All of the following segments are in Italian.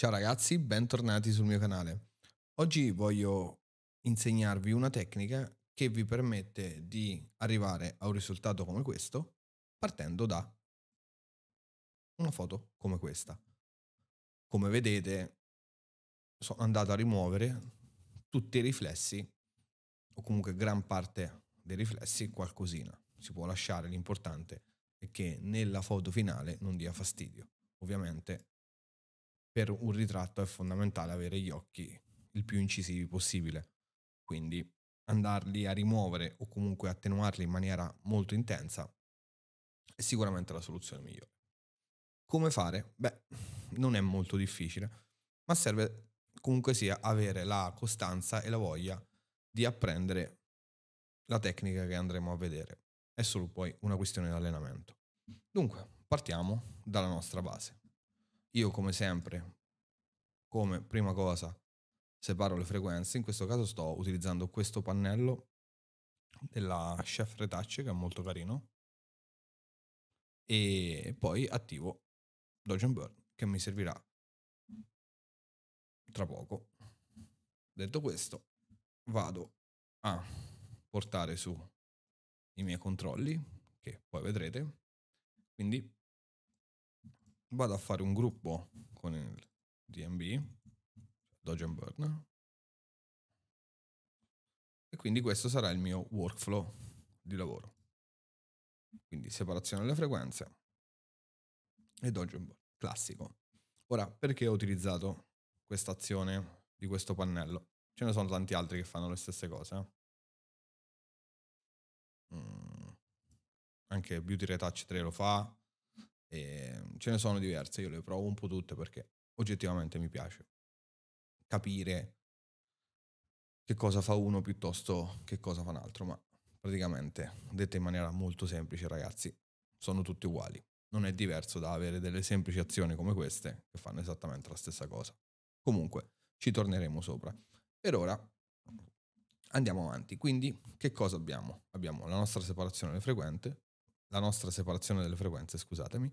Ciao ragazzi, bentornati sul mio canale. Oggi voglio insegnarvi una tecnica che vi permette di arrivare a un risultato come questo partendo da una foto come questa. Come vedete sono andato a rimuovere tutti i riflessi o comunque gran parte dei riflessi qualcosina. Si può lasciare, l'importante è che nella foto finale non dia fastidio. Ovviamente per un ritratto è fondamentale avere gli occhi il più incisivi possibile, quindi andarli a rimuovere o comunque attenuarli in maniera molto intensa è sicuramente la soluzione migliore. Come fare? Beh, non è molto difficile, ma serve comunque sia avere la costanza e la voglia di apprendere la tecnica che andremo a vedere. È solo poi una questione di allenamento. Dunque, partiamo dalla nostra base io come sempre, come prima cosa, separo le frequenze. In questo caso sto utilizzando questo pannello della Chef Retouch che è molto carino e poi attivo Dogen Burn che mi servirà tra poco. Detto questo, vado a portare su i miei controlli che poi vedrete. Quindi vado a fare un gruppo con il DMB, Doge and Burn, e quindi questo sarà il mio workflow di lavoro. Quindi separazione delle frequenze e Doge and Burn, classico. Ora, perché ho utilizzato questa azione di questo pannello? Ce ne sono tanti altri che fanno le stesse cose. Eh. Mm. Anche Beauty Retouch 3 lo fa, e ehm, ce ne sono diverse, io le provo un po' tutte perché oggettivamente mi piace capire che cosa fa uno piuttosto che cosa fa un altro, ma praticamente, detta in maniera molto semplice ragazzi, sono tutti uguali. Non è diverso da avere delle semplici azioni come queste che fanno esattamente la stessa cosa. Comunque, ci torneremo sopra. Per ora andiamo avanti. Quindi, che cosa abbiamo? Abbiamo la nostra separazione frequente, la nostra separazione delle frequenze, scusatemi,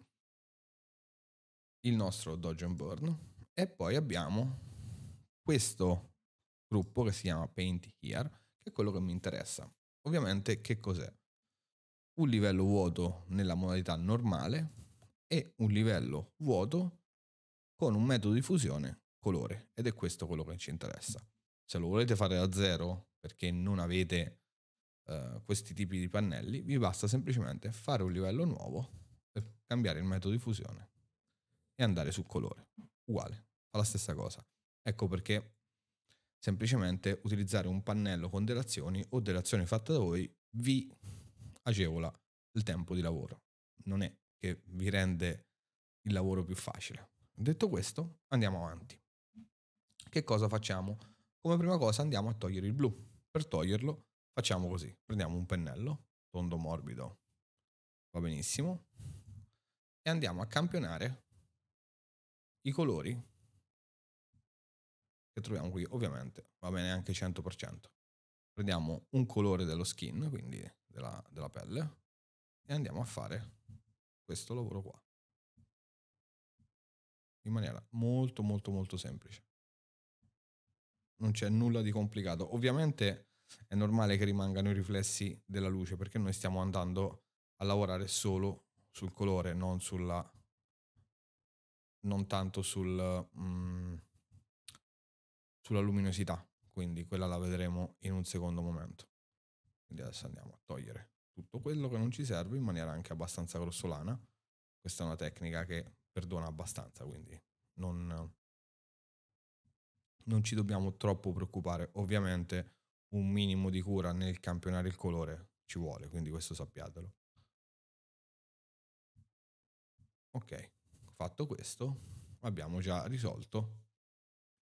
il nostro Dodge and Burn e poi abbiamo questo gruppo che si chiama Paint Here, che è quello che mi interessa. Ovviamente che cos'è? Un livello vuoto nella modalità normale e un livello vuoto con un metodo di fusione colore ed è questo quello che ci interessa. Se lo volete fare da zero perché non avete eh, questi tipi di pannelli, vi basta semplicemente fare un livello nuovo per cambiare il metodo di fusione e andare su colore. Uguale, fa la stessa cosa. Ecco perché semplicemente utilizzare un pannello con delle azioni o delle azioni fatte da voi vi agevola il tempo di lavoro. Non è che vi rende il lavoro più facile. Detto questo, andiamo avanti. Che cosa facciamo? Come prima cosa andiamo a togliere il blu. Per toglierlo Facciamo così, prendiamo un pennello, tondo morbido, va benissimo, e andiamo a campionare i colori che troviamo qui, ovviamente va bene anche 100%. Prendiamo un colore dello skin, quindi della, della pelle, e andiamo a fare questo lavoro qua in maniera molto molto molto semplice non c'è nulla di complicato ovviamente è normale che rimangano i riflessi della luce perché noi stiamo andando a lavorare solo sul colore, non sulla non tanto sul, mh, mm, sulla luminosità, quindi quella la vedremo in un secondo momento. Quindi adesso andiamo a togliere tutto quello che non ci serve in maniera anche abbastanza grossolana. Questa è una tecnica che perdona abbastanza, quindi non, non ci dobbiamo troppo preoccupare. Ovviamente un minimo di cura nel campionare il colore ci vuole, quindi questo sappiatelo. Ok, fatto questo abbiamo già risolto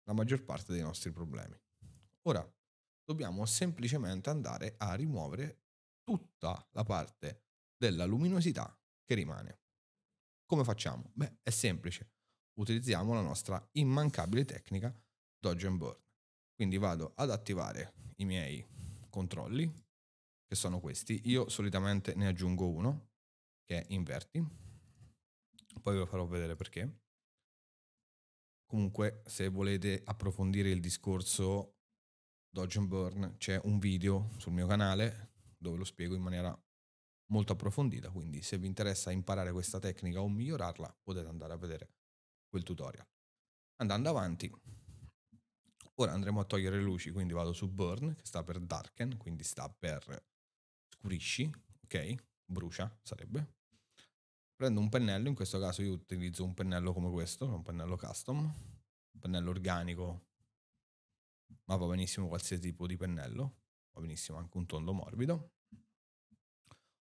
la maggior parte dei nostri problemi. Ora dobbiamo semplicemente andare a rimuovere tutta la parte della luminosità che rimane. Come facciamo? Beh, è semplice. Utilizziamo la nostra immancabile tecnica Dodge and Burn. Quindi vado ad attivare i miei controlli, che sono questi. Io solitamente ne aggiungo uno, che è inverti. Poi ve lo farò vedere perché. Comunque, se volete approfondire il discorso Dodge and Burn, c'è un video sul mio canale dove lo spiego in maniera molto approfondita, quindi se vi interessa imparare questa tecnica o migliorarla potete andare a vedere quel tutorial. Andando avanti, Ora andremo a togliere le luci, quindi vado su burn, che sta per darken, quindi sta per scurisci, ok? Brucia sarebbe. Prendo un pennello, in questo caso io utilizzo un pennello come questo, un pennello custom, un pennello organico, ma va benissimo qualsiasi tipo di pennello, va benissimo anche un tondo morbido.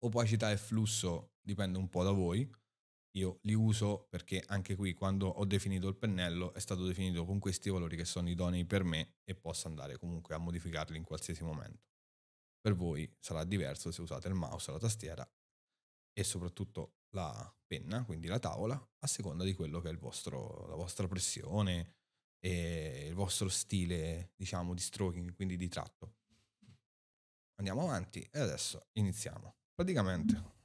Opacità e flusso dipende un po' da voi, io li uso perché anche qui quando ho definito il pennello è stato definito con questi valori che sono idonei per me e posso andare comunque a modificarli in qualsiasi momento. Per voi sarà diverso se usate il mouse, la tastiera e soprattutto la penna, quindi la tavola, a seconda di quello che è vostro, la vostra pressione e il vostro stile, diciamo, di stroking, quindi di tratto. Andiamo avanti e adesso iniziamo. Praticamente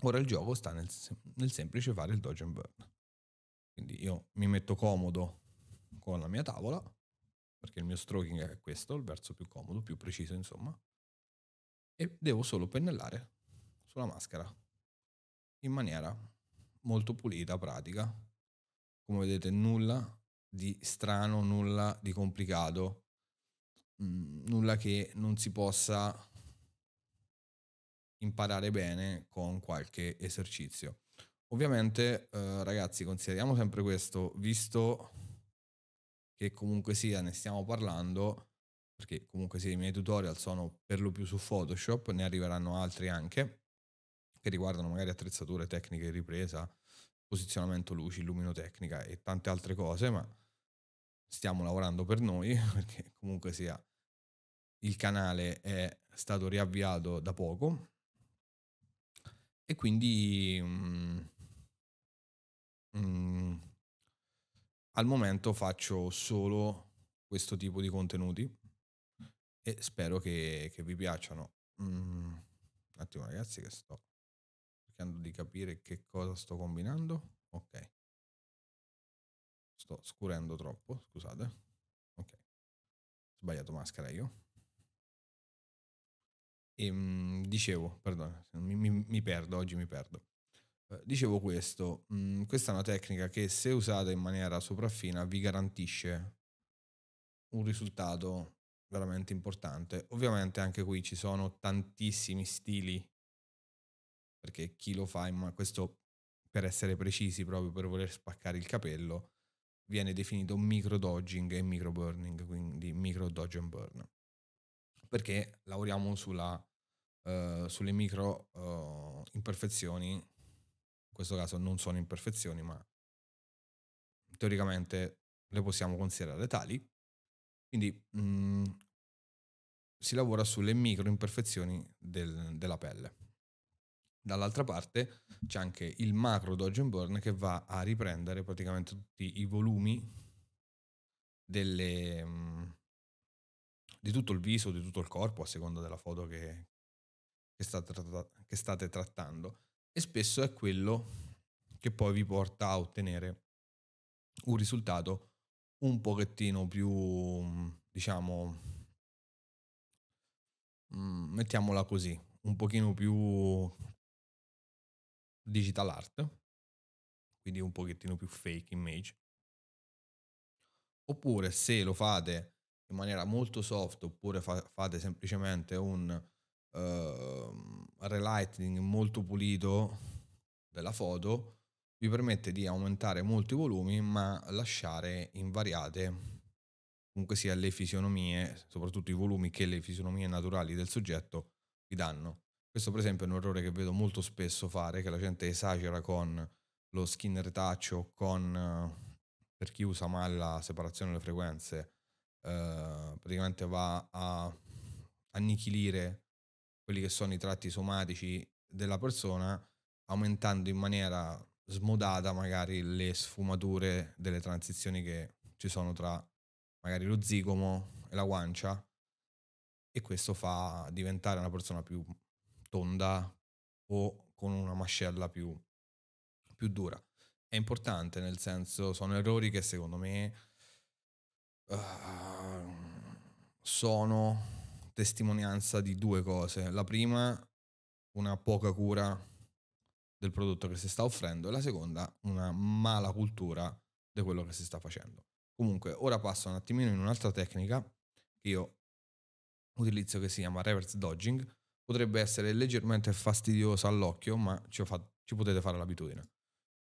Ora il gioco sta nel, nel semplice fare il dodge and burn. Quindi io mi metto comodo con la mia tavola, perché il mio stroking è questo, il verso più comodo, più preciso insomma, e devo solo pennellare sulla maschera in maniera molto pulita, pratica. Come vedete nulla di strano, nulla di complicato, mh, mm, nulla che non si possa imparare bene con qualche esercizio. Ovviamente, eh, ragazzi, consideriamo sempre questo, visto che comunque sia ne stiamo parlando, perché comunque sia i miei tutorial sono per lo più su Photoshop, ne arriveranno altri anche, che riguardano magari attrezzature tecniche di ripresa, posizionamento luci, luminotecnica e tante altre cose, ma stiamo lavorando per noi, perché comunque sia il canale è stato riavviato da poco e quindi um, um, al momento faccio solo questo tipo di contenuti e spero che, che vi piacciono. Mm, un attimo ragazzi che sto cercando di capire che cosa sto combinando. Ok. Sto scurendo troppo, scusate. Ok. Sbagliato maschera io. E, ehm, mh, dicevo, perdono, mi, mi, mi, perdo, oggi mi perdo. Eh, dicevo questo, mh, mm, questa è una tecnica che se usata in maniera sopraffina vi garantisce un risultato veramente importante. Ovviamente anche qui ci sono tantissimi stili, perché chi lo fa, ma questo per essere precisi, proprio per voler spaccare il capello, viene definito micro dodging e micro burning, quindi micro dodge and burn perché lavoriamo sulla, uh, sulle micro uh, imperfezioni, in questo caso non sono imperfezioni, ma teoricamente le possiamo considerare tali. Quindi mh, mm, si lavora sulle micro imperfezioni del, della pelle. Dall'altra parte c'è anche il macro dodge and burn che va a riprendere praticamente tutti i volumi delle, mm, di tutto il viso, di tutto il corpo, a seconda della foto che, che, state, che state trattando. E spesso è quello che poi vi porta a ottenere un risultato un pochettino più, diciamo, mm, mettiamola così, un pochino più digital art, quindi un pochettino più fake image. Oppure se lo fate in maniera molto soft oppure fa- fate semplicemente un uh, ehm, relighting molto pulito della foto, vi permette di aumentare molto i volumi ma lasciare invariate comunque sia le fisionomie, soprattutto i volumi che le fisionomie naturali del soggetto vi danno. Questo per esempio è un errore che vedo molto spesso fare, che la gente esagera con lo skin retouch o con, eh, per chi usa male la separazione delle frequenze, eh, praticamente va a annichilire quelli che sono i tratti somatici della persona, aumentando in maniera smodata magari le sfumature delle transizioni che ci sono tra magari lo zigomo e la guancia e questo fa diventare una persona più tonda o con una mascella più, più dura. È importante nel senso, sono errori che secondo me Ehm, sono testimonianza di due cose. La prima, una poca cura del prodotto che si sta offrendo e la seconda, una mala cultura di quello che si sta facendo. Comunque, ora passo un attimino in un'altra tecnica che io utilizzo che si chiama reverse dodging. Potrebbe essere leggermente fastidiosa all'occhio, ma ci, fatto, ci potete fare l'abitudine.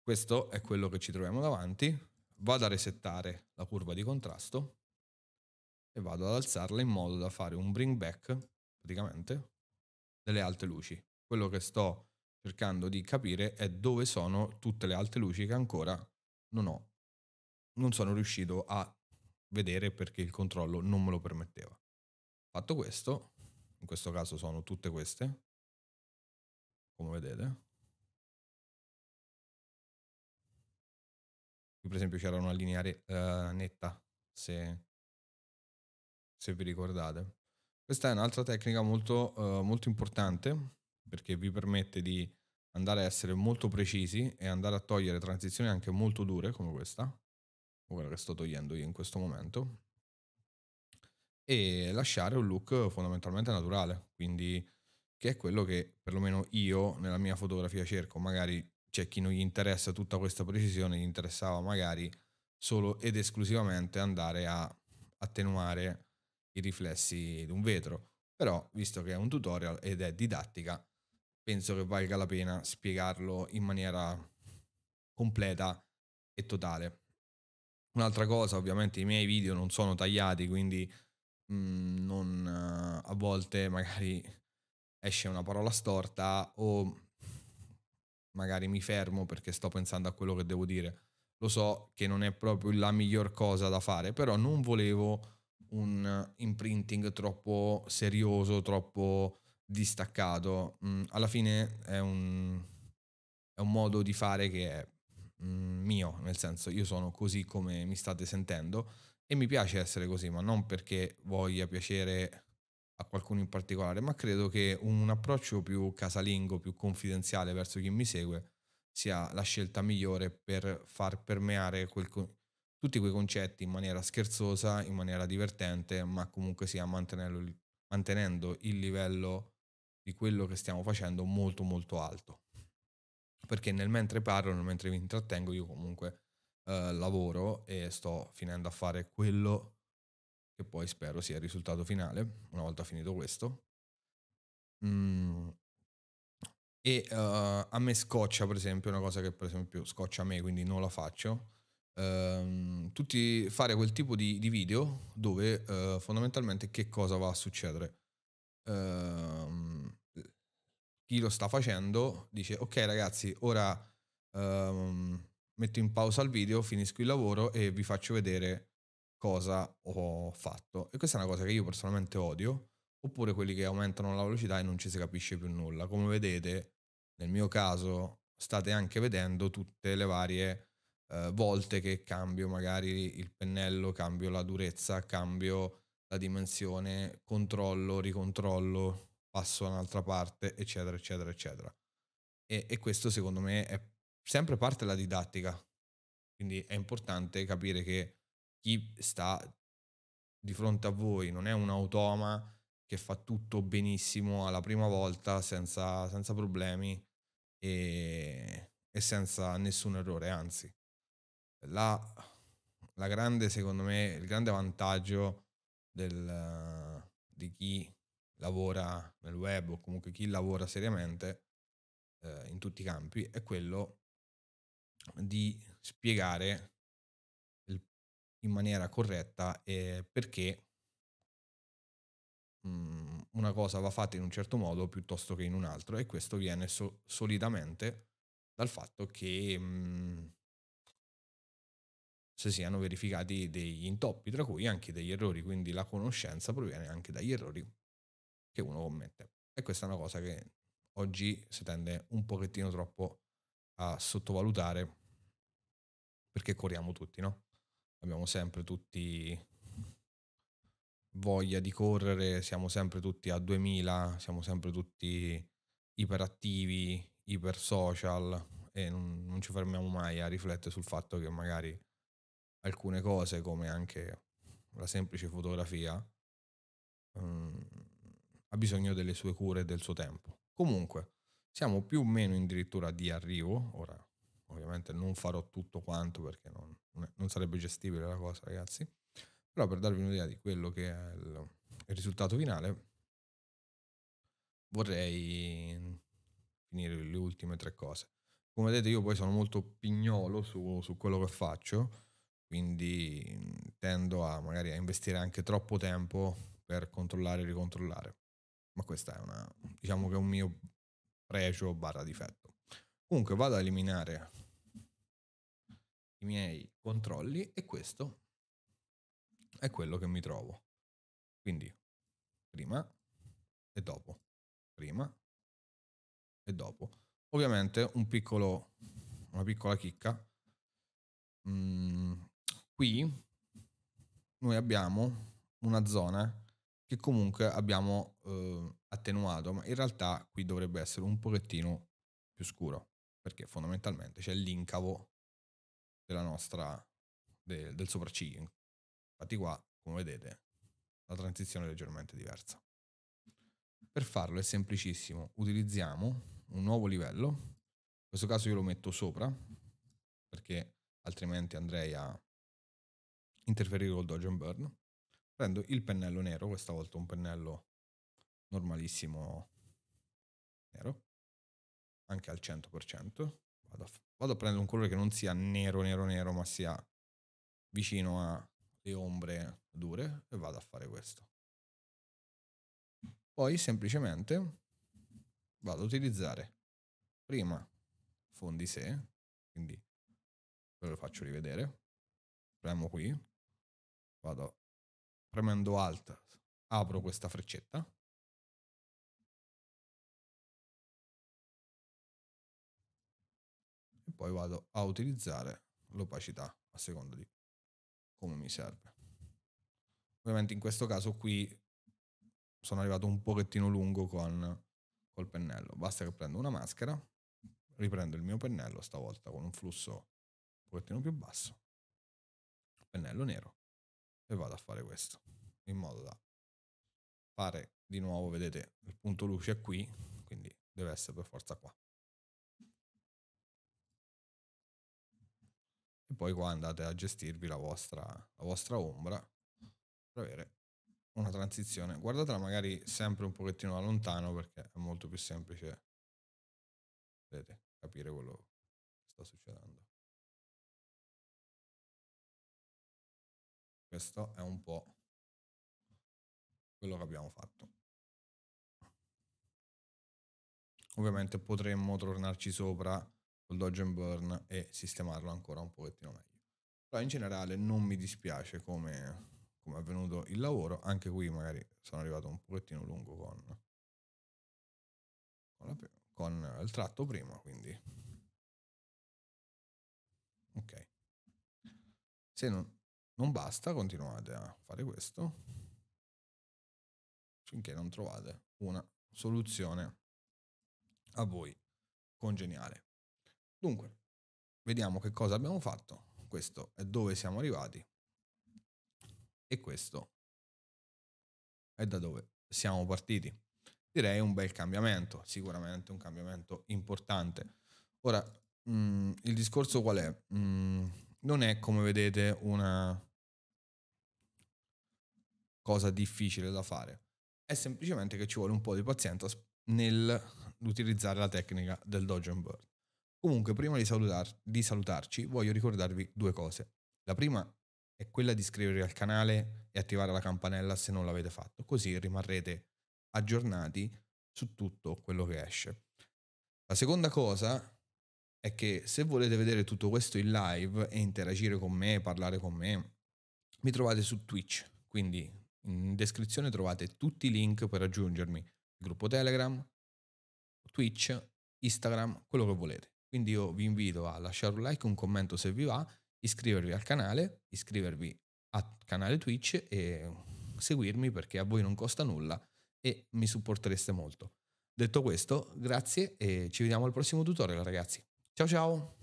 Questo è quello che ci troviamo davanti vado a resettare la curva di contrasto e vado ad alzarla in modo da fare un bring back praticamente delle alte luci. Quello che sto cercando di capire è dove sono tutte le alte luci che ancora non ho, non sono riuscito a vedere perché il controllo non me lo permetteva. Fatto questo, in questo caso sono tutte queste, come vedete, Qui per esempio c'era una lineare uh, netta, se, se, vi ricordate. Questa è un'altra tecnica molto, uh, molto importante perché vi permette di andare a essere molto precisi e andare a togliere transizioni anche molto dure come questa, o quella che sto togliendo io in questo momento, e lasciare un look fondamentalmente naturale, quindi che è quello che perlomeno io nella mia fotografia cerco, magari c'è chi non gli interessa tutta questa precisione, gli interessava magari solo ed esclusivamente andare a attenuare i riflessi di un vetro. Però, visto che è un tutorial ed è didattica, penso che valga la pena spiegarlo in maniera completa e totale. Un'altra cosa, ovviamente i miei video non sono tagliati, quindi mh, mm, non, uh, a volte magari esce una parola storta o magari mi fermo perché sto pensando a quello che devo dire. Lo so che non è proprio la miglior cosa da fare, però non volevo un imprinting troppo serioso, troppo distaccato. Mm, alla fine è un, è un modo di fare che è mm, mio, nel senso io sono così come mi state sentendo e mi piace essere così, ma non perché voglia piacere a qualcuno in particolare, ma credo che un approccio più casalingo, più confidenziale verso chi mi segue sia la scelta migliore per far permeare quel, tutti quei concetti in maniera scherzosa, in maniera divertente, ma comunque sia mantenendo, mantenendo il livello di quello che stiamo facendo molto molto alto. Perché nel mentre parlo, nel mentre mi intrattengo, io comunque eh, lavoro e sto finendo a fare quello che poi spero sia il risultato finale, una volta finito questo. Mm. E uh, a me scoccia, per esempio, una cosa che per esempio scoccia a me, quindi non la faccio. Um, tutti fare quel tipo di, di video dove uh, fondamentalmente che cosa va a succedere? Um, chi lo sta facendo dice ok ragazzi ora um, metto in pausa il video, finisco il lavoro e vi faccio vedere cosa ho fatto. E questa è una cosa che io personalmente odio, oppure quelli che aumentano la velocità e non ci si capisce più nulla. Come vedete, nel mio caso state anche vedendo tutte le varie eh, volte che cambio magari il pennello, cambio la durezza, cambio la dimensione, controllo, ricontrollo, passo un'altra parte, eccetera, eccetera, eccetera. E, e questo secondo me è sempre parte della didattica. Quindi è importante capire che chi sta di fronte a voi non è un automa che fa tutto benissimo alla prima volta senza, senza problemi e, e, senza nessun errore, anzi. La, la grande, secondo me, il grande vantaggio del, di chi lavora nel web o comunque chi lavora seriamente eh, in tutti i campi è quello di spiegare in maniera corretta eh, perché mh, mhmm, una cosa va fatta in un certo modo piuttosto che in un altro e questo viene so- solidamente dal fatto che mhmm, si siano verificati degli intoppi, tra cui anche degli errori, quindi la conoscenza proviene anche dagli errori che uno commette. E questa è una cosa che oggi si tende un pochettino troppo a sottovalutare perché corriamo tutti, no? abbiamo sempre tutti voglia di correre, siamo sempre tutti a 2000, siamo sempre tutti iperattivi, iper social e non, non ci fermiamo mai a riflettere sul fatto che magari alcune cose come anche la semplice fotografia um, ha bisogno delle sue cure e del suo tempo. Comunque, siamo più o meno addirittura di arrivo, ora ovviamente non farò tutto quanto perché non, non sarebbe gestibile la cosa ragazzi, però per darvi un'idea di quello che è il, il risultato finale vorrei finire le ultime tre cose. Come vedete io poi sono molto pignolo su, su quello che faccio, quindi tendo a magari a investire anche troppo tempo per controllare e ricontrollare. Ma questa è una, diciamo che è un mio pregio barra difetto. Comunque vado a eliminare i miei controlli e questo è quello che mi trovo. Quindi prima e dopo, prima e dopo. Ovviamente un piccolo, una piccola chicca. Mm, qui noi abbiamo una zona che comunque abbiamo eh, attenuato, ma in realtà qui dovrebbe essere un pochettino più scuro, perché fondamentalmente c'è l'incavo della nostra, de, del sopracciglio. Infatti qua, come vedete, la transizione è leggermente diversa. Per farlo è semplicissimo, utilizziamo un nuovo livello, in questo caso io lo metto sopra, perché altrimenti andrei a interferire col dodge and burn. Prendo il pennello nero, questa volta un pennello normalissimo nero, anche al 100%, vado a vado a prendere un colore che non sia nero, nero, nero, ma sia vicino alle ombre dure e vado a fare questo. Poi semplicemente vado a utilizzare prima fondi se, quindi ve lo faccio rivedere, premo qui, vado premendo alt, apro questa freccetta poi vado a utilizzare l'opacità a seconda di come mi serve. Ovviamente in questo caso qui sono arrivato un pochettino lungo con col pennello. Basta che prendo una maschera, riprendo il mio pennello stavolta con un flusso un pochettino più basso, pennello nero e vado a fare questo in modo da fare di nuovo, vedete, il punto luce è qui, quindi deve essere per forza qua. e poi qua andate a gestirvi la vostra, la vostra ombra per avere una transizione. Guardatela magari sempre un pochettino da lontano perché è molto più semplice vedete, capire quello che sta succedendo. Questo è un po' quello che abbiamo fatto. Ovviamente potremmo tornarci sopra col dodge and burn e sistemarlo ancora un pochettino meglio. Però in generale non mi dispiace come, come è avvenuto il lavoro, anche qui magari sono arrivato un pochettino lungo con, con, la, con il tratto prima, quindi... Ok. Se non, non basta, continuate a fare questo finché non trovate una soluzione a voi congeniale. Dunque, vediamo che cosa abbiamo fatto, questo è dove siamo arrivati e questo è da dove siamo partiti. Direi un bel cambiamento, sicuramente un cambiamento importante. Ora, mh, mm, il discorso qual è? Mh, mm, non è, come vedete, una cosa difficile da fare. È semplicemente che ci vuole un po' di pazienza nell'utilizzare la tecnica del dodge and bird. Comunque, prima di, salutar- di salutarci, voglio ricordarvi due cose. La prima è quella di iscrivervi al canale e attivare la campanella se non l'avete fatto, così rimarrete aggiornati su tutto quello che esce. La seconda cosa è che se volete vedere tutto questo in live e interagire con me, parlare con me, mi trovate su Twitch, quindi in descrizione trovate tutti i link per raggiungermi, il gruppo Telegram, Twitch, Instagram, quello che volete. Quindi io vi invito a lasciare un like, un commento se vi va, iscrivervi al canale, iscrivervi al canale Twitch e seguirmi perché a voi non costa nulla e mi supportereste molto. Detto questo, grazie e ci vediamo al prossimo tutorial ragazzi. Ciao ciao!